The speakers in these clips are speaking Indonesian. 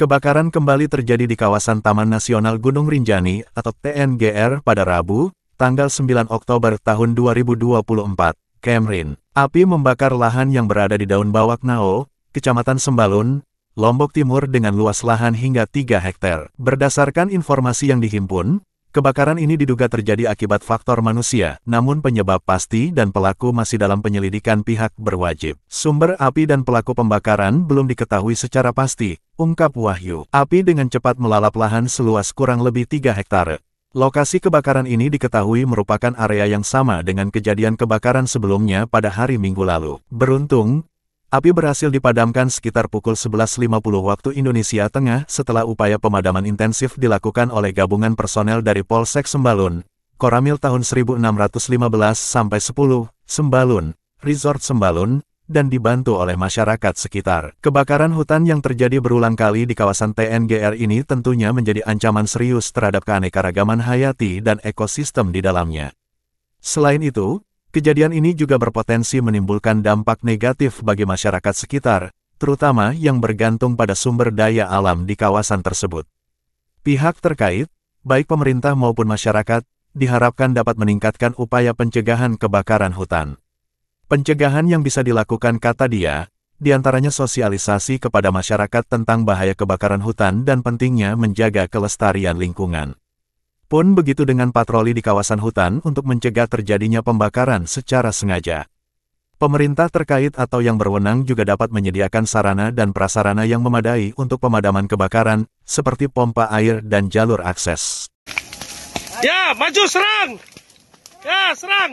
Kebakaran kembali terjadi di kawasan Taman Nasional Gunung Rinjani atau TNGR pada Rabu, tanggal 9 Oktober tahun 2024, Kemrin. Api membakar lahan yang berada di daun bawak Nao, Kecamatan Sembalun, Lombok Timur dengan luas lahan hingga 3 hektar. Berdasarkan informasi yang dihimpun, Kebakaran ini diduga terjadi akibat faktor manusia, namun penyebab pasti dan pelaku masih dalam penyelidikan pihak berwajib. Sumber api dan pelaku pembakaran belum diketahui secara pasti, ungkap Wahyu. Api dengan cepat melalap lahan seluas kurang lebih 3 hektare. Lokasi kebakaran ini diketahui merupakan area yang sama dengan kejadian kebakaran sebelumnya pada hari Minggu lalu. Beruntung, Api berhasil dipadamkan sekitar pukul 11.50 waktu Indonesia Tengah setelah upaya pemadaman intensif dilakukan oleh gabungan personel dari Polsek Sembalun, Koramil tahun 1615 sampai 10, Sembalun, Resort Sembalun, dan dibantu oleh masyarakat sekitar. Kebakaran hutan yang terjadi berulang kali di kawasan TNGR ini tentunya menjadi ancaman serius terhadap keanekaragaman hayati dan ekosistem di dalamnya. Selain itu, Kejadian ini juga berpotensi menimbulkan dampak negatif bagi masyarakat sekitar, terutama yang bergantung pada sumber daya alam di kawasan tersebut. Pihak terkait, baik pemerintah maupun masyarakat, diharapkan dapat meningkatkan upaya pencegahan kebakaran hutan. Pencegahan yang bisa dilakukan kata dia, diantaranya sosialisasi kepada masyarakat tentang bahaya kebakaran hutan dan pentingnya menjaga kelestarian lingkungan pun begitu dengan patroli di kawasan hutan untuk mencegah terjadinya pembakaran secara sengaja. Pemerintah terkait atau yang berwenang juga dapat menyediakan sarana dan prasarana yang memadai untuk pemadaman kebakaran, seperti pompa air dan jalur akses. Ya, maju serang! Ya, serang!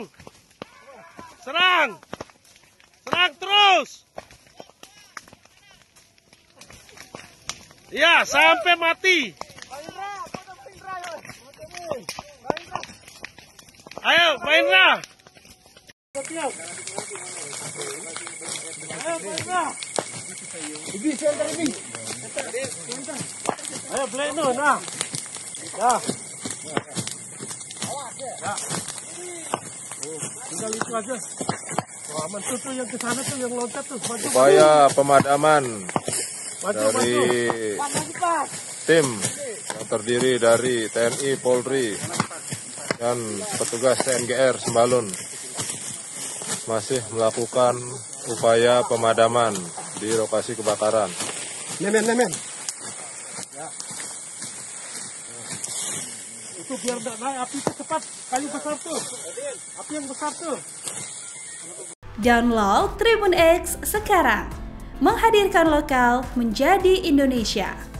Serang! Serang terus! Ya, sampai mati! Ibi, senta, Ayo, beli no, na. Ya. Ya. Oh, tinggal itu aja. aman tuh, tuh yang ke sana tuh yang loncat tuh. Maju, Upaya pemadaman dari tim yang terdiri dari TNI, Polri, dan petugas TNGR Sembalun masih melakukan upaya pemadaman di lokasi kebakaran. Nemen, nemen. Ya. Itu biar tidak naik api cepat, kayu besar tuh. Api yang besar tuh. Download Tribun X sekarang. Menghadirkan lokal menjadi Indonesia.